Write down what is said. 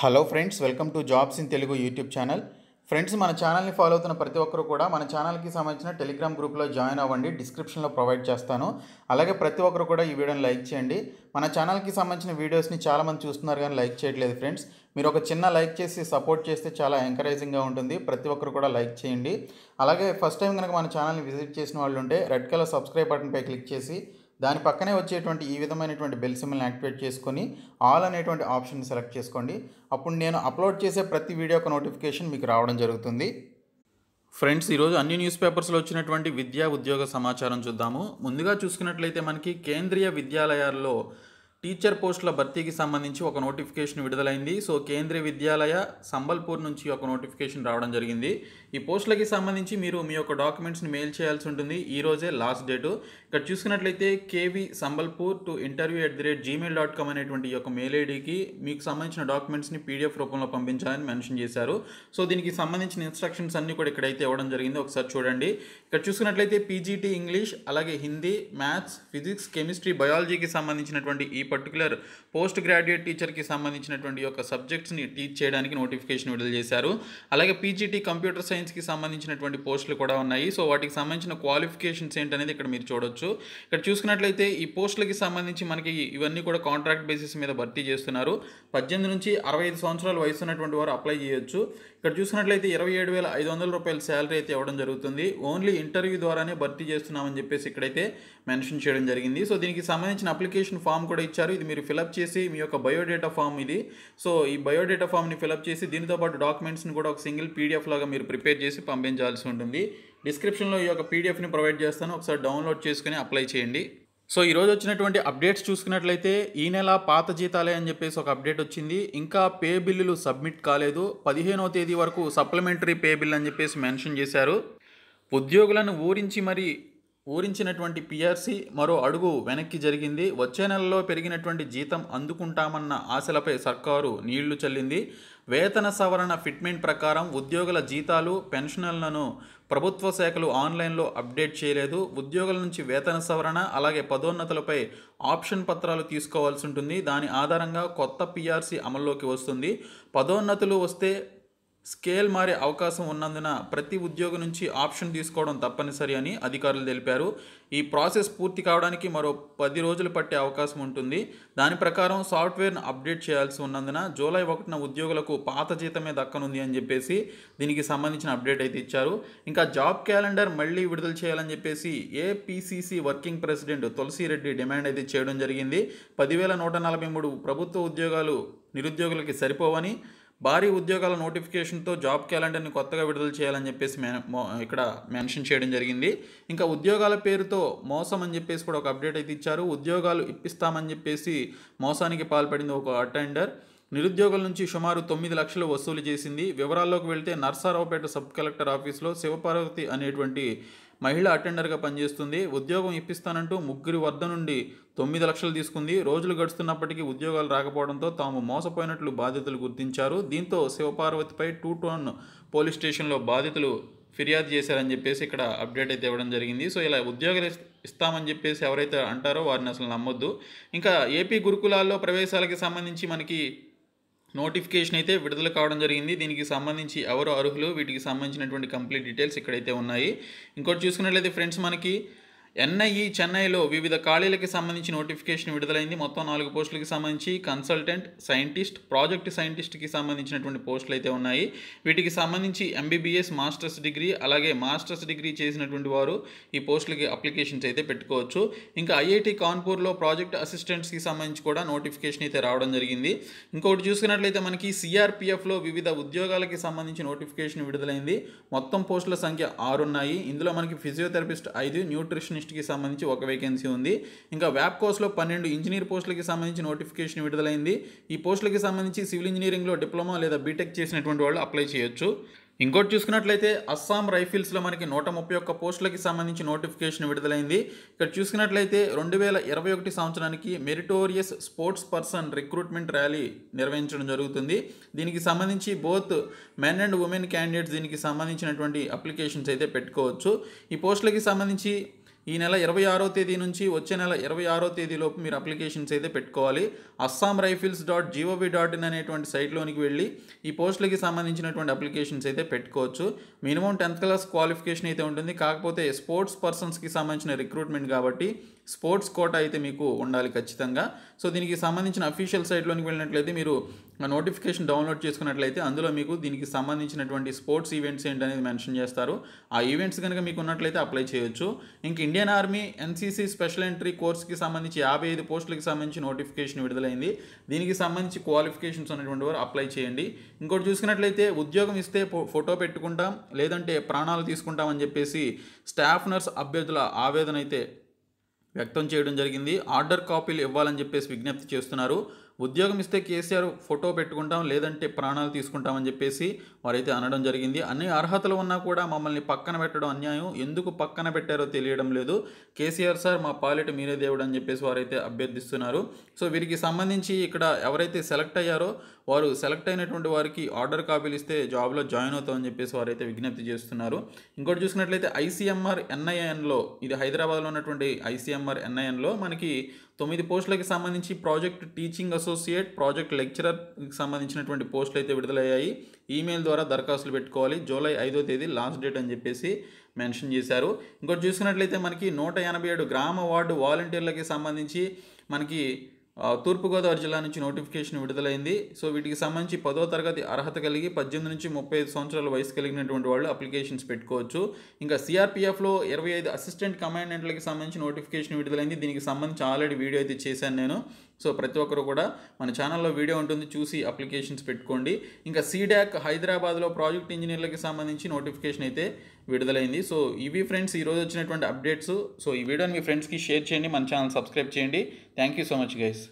hello friends welcome to jobs in Telugu YouTube channel friends మన ఛానల్ని follow అవుతున్న ప్రతి ఒక్కరు కూడా మన ఛానల్కి సంబంధించిన టెలిగ్రామ్ గ్రూప్లో జాయిన్ అవ్వండి డిస్క్రిప్షన్లో ప్రొవైడ్ చేస్తాను అలాగే ప్రతి ఒక్కరు కూడా ఈ వీడియోని లైక్ చేయండి మన ఛానల్కి సంబంధించిన వీడియోస్ని చాలామంది చూస్తున్నారు కానీ లైక్ చేయట్లేదు ఫ్రెండ్స్ మీరు ఒక చిన్న లైక్ చేసి సపోర్ట్ చేస్తే చాలా ఎంకరేజింగ్గా ఉంటుంది ప్రతి ఒక్కరు కూడా లైక్ చేయండి అలాగే ఫస్ట్ టైం కనుక మన ఛానల్ని విజిట్ చేసిన వాళ్ళు ఉంటే రెడ్ కలర్ సబ్స్క్రైబ్ బటన్పై క్లిక్ చేసి దాని పక్కనే వచ్చేటువంటి ఈ విధమైనటువంటి బెల్ సిమ్ని యాక్టివేట్ చేసుకొని ఆల్ అనేటువంటి ఆప్షన్ సెలెక్ట్ చేసుకోండి అప్పుడు నేను అప్లోడ్ చేసే ప్రతి వీడియోకి నోటిఫికేషన్ మీకు రావడం జరుగుతుంది ఫ్రెండ్స్ ఈరోజు అన్ని న్యూస్ పేపర్స్లో వచ్చినటువంటి విద్యా ఉద్యోగ సమాచారం చూద్దాము ముందుగా చూసుకున్నట్లయితే మనకి కేంద్రీయ విద్యాలయాల్లో టీచర్ పోస్టుల భర్తీకి సంబంధించి ఒక నోటిఫికేషన్ విడుదలైంది సో కేంద్రీయ విద్యాలయ సంబల్పూర్ నుంచి ఒక నోటిఫికేషన్ రావడం జరిగింది ఈ పోస్టులకి సంబంధించి మీరు మీ యొక్క డాక్యుమెంట్స్ని మెయిల్ చేయాల్సి ఉంటుంది ఈరోజే లాస్ట్ డేటు ఇక్కడ చూసుకున్నట్లయితే KV Sambalpur two interview at the rate Gmail dot com అనేటువంటి యొక్క మెయిల్ ఐడికి మీకు సంబంధించిన డాక్యుమెంట్స్ని పీడిఎఫ్ రూపంలో పంపించాలని మెన్షన్ చేశారు సో దీనికి సంబంధించిన ఇన్స్ట్రక్షన్స్ అన్నీ కూడా ఇక్కడైతే ఇవ్వడం జరిగింది ఒకసారి చూడండి ఇక్కడ చూసుకున్నట్లయితే పీజీటీ ఇంగ్లీష్ అలాగే హిందీ మ్యాథ్స్ ఫిజిక్స్ కెమిస్ట్రీ బయాలజీకి సంబంధించినటువంటి ఈ పర్టికులర్ పోస్ట్ గ్రాడ్యుయేట్ టీచర్కి సంబంధించినటువంటి యొక్క సబ్జెక్ట్స్ని టీచ్ చేయడానికి నోటిఫికేషన్ విడుదల చేశారు అలాగే పీజీటీ కంప్యూటర్ సైన్స్ సైన్స్కి సంబంధించినటువంటి పోస్టులు కూడా ఉన్నాయి సో వాటికి సంబంధించిన క్వాలిఫికేషన్స్ ఏంటనేది ఇక్కడ మీరు చూడొచ్చు ఇక్కడ చూసుకున్నట్లయితే ఈ పోస్టులకి సంబంధించి మనకి ఇవన్నీ కూడా కాంట్రాక్ట్ బేసిస్ మీద భర్తీ చేస్తున్నారు పద్దెనిమిది నుంచి అరవై ఐదు సంవత్సరాల వయసు ఉన్నటువంటి వారు అప్లై చేయొచ్చు ఇక్కడ చూసినట్లయితే ఇరవై ఏడు వేల ఐదు వందల రూపాయల శాలరీ అయితే ఇవ్వడం జరుగుతుంది ఓన్లీ ఇంటర్వ్యూ ద్వారానే భర్తీ చేస్తున్నామని చెప్పేసి ఇక్కడైతే మెన్షన్ చేయడం జరిగింది సో దీనికి సంబంధించిన అప్లికేషన్ ఫామ్ కూడా ఇచ్చారు ఇది మీరు ఫిలప్ చేసి మీ యొక్క బయోడేటా ఫామ్ ఇది సో ఈ బయోడేటా ఫామ్ని ఫిలప్ చేసి దీనితో పాటు డాక్యుమెంట్స్ని కూడా ఒక సింగిల్ పీడిఎఫ్ లాగా మీరు ప్రిపేర్ ప్రిపేర్ చేసి పంపించాల్సి ఉంటుంది డిస్క్రిప్షన్లో ఈ యొక్క పీడిఎఫ్ని ప్రొవైడ్ చేస్తాను ఒకసారి డౌన్లోడ్ చేసుకుని అప్లై చేయండి సో ఈరోజు వచ్చినటువంటి అప్డేట్స్ చూసుకున్నట్లయితే ఈ నెల పాత జీతాలే అని చెప్పేసి ఒక అప్డేట్ వచ్చింది ఇంకా పే బిల్లులు సబ్మిట్ కాలేదు పదిహేనవ తేదీ వరకు సప్లిమెంటరీ పే బిల్ అని చెప్పేసి మెన్షన్ చేశారు ఉద్యోగులను ఊరించి మరి ఊరించినటువంటి పిఆర్సి మరో అడుగు వెనక్కి జరిగింది వచ్చే నెలలో పెరిగినటువంటి జీతం అందుకుంటామన్న ఆశలపై సర్కారు నీళ్లు చల్లింది వేతన సవరణ ఫిట్మెంట్ ప్రకారం ఉద్యోగుల జీతాలు పెన్షన్లను ప్రభుత్వ శాఖలు ఆన్లైన్లో అప్డేట్ చేయలేదు ఉద్యోగుల నుంచి వేతన సవరణ అలాగే పదోన్నతులపై ఆప్షన్ పత్రాలు తీసుకోవాల్సి ఉంటుంది దాని ఆధారంగా కొత్త పిఆర్సి అమల్లోకి వస్తుంది పదోన్నతులు వస్తే స్కేల్ మారే అవకాశం ఉన్నందున ప్రతి ఉద్యోగం నుంచి ఆప్షన్ తీసుకోవడం తప్పనిసరి అని అధికారులు తెలిపారు ఈ ప్రాసెస్ పూర్తి కావడానికి మరో పది రోజులు పట్టే అవకాశం ఉంటుంది దాని ప్రకారం సాఫ్ట్వేర్ను అప్డేట్ చేయాల్సి ఉన్నందున జూలై ఒకటిన ఉద్యోగులకు పాత జీతమే దక్కనుంది అని చెప్పేసి దీనికి సంబంధించిన అప్డేట్ అయితే ఇచ్చారు ఇంకా జాబ్ క్యాలెండర్ మళ్ళీ విడుదల చేయాలని చెప్పేసి APCC working president Tulasireddy demand అయితే చేయడం జరిగింది పదివేల నూట నలభై మూడు ప్రభుత్వ ఉద్యోగాలు నిరుద్యోగులకి సరిపోవని భారీ ఉద్యోగాల నోటిఫికేషన్తో జాబ్ క్యాలెండర్ని కొత్తగా విడుదల చేయాలని చెప్పేసి ఇక్కడ మెన్షన్ చేయడం జరిగింది ఇంకా ఉద్యోగాల పేరుతో మోసం అని చెప్పేసి కూడా ఒక అప్డేట్ అయితే ఇచ్చారు ఉద్యోగాలు ఇప్పిస్తామని చెప్పేసి మోసానికి పాల్పడింది ఒక అటెండర్ నిరుద్యోగుల నుంచి సుమారు తొమ్మిది లక్షలు వసూలు చేసింది వివరాల్లోకి వెళ్తే నర్సారావుపేట సబ్ కలెక్టర్ ఆఫీస్లో శివపార్వతి అనేటువంటి మహిళ అటెండర్గా పనిచేస్తుంది ఉద్యోగం ఇప్పిస్తానంటూ ముగ్గురి వద్ద నుండి తొమ్మిది లక్షలు తీసుకుంది రోజులు గడుస్తున్నప్పటికీ ఉద్యోగాలు రాకపోవడంతో తాము మోసపోయినట్లు బాధితులు గుర్తించారు దీంతో శివపార్వతిపై టూ టోన్ పోలీస్ స్టేషన్లో బాధితులు ఫిర్యాదు చేశారని చెప్పేసి ఇక్కడ అప్డేట్ అయితే ఇవ్వడం జరిగింది సో ఇలా ఉద్యోగాలు ఇస్తామని చెప్పేసి ఎవరైతే అంటారో వారిని అసలు నమ్మొద్దు ఇంకా ఏపీ గురుకులాల్లో ప్రవేశాలకి సంబంధించి మనకి నోటిఫికేషన్ అయితే విడుదల కావడం జరిగింది దీనికి సంబంధించి ఎవరు అర్హులు వీటికి సంబంధించినటువంటి కంప్లీట్ డీటెయిల్స్ ఇక్కడైతే ఉన్నాయి ఇంకోటి చూసుకున్నట్లయితే ఫ్రెండ్స్ మనకి ఎన్ఐఈ చెన్నైలో వివిధ ఖాళీలకి సంబంధించి నోటిఫికేషన్ విడుదలైంది మొత్తం నాలుగు పోస్టులకి సంబంధించి కన్సల్టెంట్ సైంటిస్ట్ ప్రాజెక్ట్ సైంటిస్ట్కి సంబంధించినటువంటి పోస్టులు అయితే ఉన్నాయి వీటికి సంబంధించి ఎంబీబీఎస్ మాస్టర్స్ డిగ్రీ అలాగే మాస్టర్స్ డిగ్రీ చేసినటువంటి వారు ఈ పోస్టులకి అప్లికేషన్స్ అయితే పెట్టుకోవచ్చు ఇంకా ఐఐటి కాన్పూర్లో ప్రాజెక్ట్ అసిస్టెంట్స్కి సంబంధించి కూడా నోటిఫికేషన్ అయితే రావడం జరిగింది ఇంకొకటి చూసుకున్నట్లయితే మనకి సిఆర్పిఎఫ్లో వివిధ ఉద్యోగాలకి సంబంధించి నోటిఫికేషన్ విడుదలైంది మొత్తం పోస్టుల సంఖ్య ఆరు ఉన్నాయి ఇందులో మనకి ఫిజియోథెరపిస్ట్ ఐదు న్యూట్రిషన్ రిసెప్షనిస్ట్కి సంబంధించి ఒక వేకెన్సీ ఉంది ఇంకా కోర్స్లో పన్నెండు ఇంజనీర్ పోస్టులకి సంబంధించి నోటిఫికేషన్ విడుదలైంది ఈ పోస్టులకి సంబంధించి సివిల్ ఇంజనీరింగ్లో డిప్లొమా లేదా బీటెక్ చేసినటువంటి వాళ్ళు అప్లై చేయొచ్చు ఇంకోటి చూసుకున్నట్లయితే అస్సాం రైఫిల్స్లో మనకి నూట ముప్పై ఒక్క పోస్టులకి సంబంధించి నోటిఫికేషన్ విడుదలైంది ఇక్కడ చూసుకున్నట్లయితే రెండు వేల ఇరవై ఒకటి సంవత్సరానికి meritorious sports person recruitment rally నిర్వహించడం జరుగుతుంది దీనికి సంబంధించి both men and women candidates దీనికి సంబంధించినటువంటి అప్లికేషన్స్ అయితే పెట్టుకోవచ్చు ఈ పోస్టులకి సంబంధించి ఈ నెల ఇరవై ఆరో తేదీ నుంచి వచ్చే నెల ఇరవై ఆరో తేదీలోపు మీరు అప్లికేషన్స్ అయితే పెట్టుకోవాలి Assam rifles dot gov dot in అనేటువంటి సైట్లోనికి వెళ్ళి ఈ పోస్టులకి సంబంధించినటువంటి అప్లికేషన్స్ అయితే పెట్టుకోవచ్చు మినిమం టెన్త్ క్లాస్ క్వాలిఫికేషన్ అయితే ఉంటుంది కాకపోతే స్పోర్ట్స్ పర్సన్స్కి సంబంధించిన రిక్రూట్మెంట్ కాబట్టి స్పోర్ట్స్ కోట అయితే మీకు ఉండాలి ఖచ్చితంగా సో దీనికి సంబంధించిన అఫీషియల్ సైట్లోనికి వెళ్ళినట్లయితే మీరు నోటిఫికేషన్ డౌన్లోడ్ చేసుకున్నట్లయితే అందులో మీకు దీనికి సంబంధించినటువంటి స్పోర్ట్స్ ఈవెంట్స్ ఏంటనేది మెన్షన్ చేస్తారు ఆ ఈవెంట్స్ కనుక మీకు ఉన్నట్లయితే అప్లై చేయొచ్చు ఇంక Indian army NCC special entry కోర్స్కి సంబంధించి యాభై ఐదు పోస్టులకు సంబంధించి నోటిఫికేషన్ విడుదలైంది దీనికి సంబంధించి క్వాలిఫికేషన్స్ ఉన్నటువంటి వారు అప్లై చేయండి ఇంకోటి చూసుకున్నట్లయితే ఉద్యోగం ఇస్తే ఫోటో పెట్టుకుంటాం లేదంటే ప్రాణాలు తీసుకుంటామని చెప్పేసి స్టాఫ్ నర్స్ అభ్యర్థుల ఆవేదన అయితే వ్యక్తం చేయడం జరిగింది ఆర్డర్ కాపీలు ఇవ్వాలని చెప్పేసి విజ్ఞప్తి చేస్తున్నారు ఉద్యోగం ఇస్తే కేసీఆర్ ఫోటో పెట్టుకుంటాం లేదంటే ప్రాణాలు తీసుకుంటామని చెప్పేసి వారైతే అనడం జరిగింది అన్ని అర్హతలు ఉన్నా కూడా మమ్మల్ని పక్కన పెట్టడం అన్యాయం ఎందుకు పక్కన పెట్టారో తెలియడం లేదు కేసీఆర్ సార్ మా పాలిట మీరే దేవుడు అని చెప్పేసి వారైతే అభ్యర్థిస్తున్నారు సో వీరికి సంబంధించి ఇక్కడ ఎవరైతే సెలెక్ట్ అయ్యారో వారు సెలెక్ట్ అయినటువంటి వారికి ఆర్డర్ కాపీలు ఇస్తే జాబ్లో జాయిన్ అవుతామని చెప్పేసి వారైతే విజ్ఞప్తి చేస్తున్నారు ఇంకోటి చూసినట్లయితే ఐసీఎంఆర్ ఎన్ఐఎన్లో ఇది హైదరాబాద్లో ఉన్నటువంటి ఐసీఎంఆర్ ఎన్ఐఎన్లో మనకి తొమ్మిది పోస్టులకు సంబంధించి ప్రాజెక్ట్ టీచింగ్ అసోసియేట్ ప్రాజెక్ట్ లెక్చరర్కి సంబంధించినటువంటి పోస్టులు అయితే విడుదలయ్యాయి ఈమెయిల్ ద్వారా దరఖాస్తులు పెట్టుకోవాలి జూలై ఐదో తేదీ లాస్ట్ డేట్ అని చెప్పేసి మెన్షన్ చేశారు ఇంకోటి చూసినట్లయితే మనకి నూట ఎనభై ఏడు గ్రామ వార్డు వాలంటీర్లకి సంబంధించి మనకి తూర్పుగోదావరి జిల్లా నుంచి నోటిఫికేషన్ విడుదలైంది సో వీటికి సంబంధించి పదో తరగతి అర్హత కలిగి పద్దెనిమిది నుంచి ముప్పై ఐదు సంవత్సరాల వయసు కలిగినటువంటి వాళ్ళు అప్లికేషన్స్ పెట్టుకోవచ్చు ఇంకా సిఆర్పిఎఫ్లో ఇరవై ఐదు అసిస్టెంట్ కమాండెంట్లకి సంబంధించి నోటిఫికేషన్ విడుదలైంది దీనికి సంబంధించి ఆల్రెడీ వీడియో అయితే చేశాను నేను సో ప్రతి ఒక్కరు కూడా మన ఛానల్లో వీడియో ఉంటుంది చూసి అప్లికేషన్స్ పెట్టుకోండి ఇంకా సీడాక్ హైదరాబాద్లో ప్రాజెక్ట్ ఇంజనీర్లకి సంబంధించి నోటిఫికేషన్ అయితే విడుదలైంది సో ఇవి ఫ్రెండ్స్ ఈరోజు వచ్చినటువంటి అప్డేట్స్ సో ఈ వీడియోని మీ ఫ్రెండ్స్కి షేర్ చేయండి మన ఛానల్ సబ్స్క్రైబ్ చేయండి thank you so much guys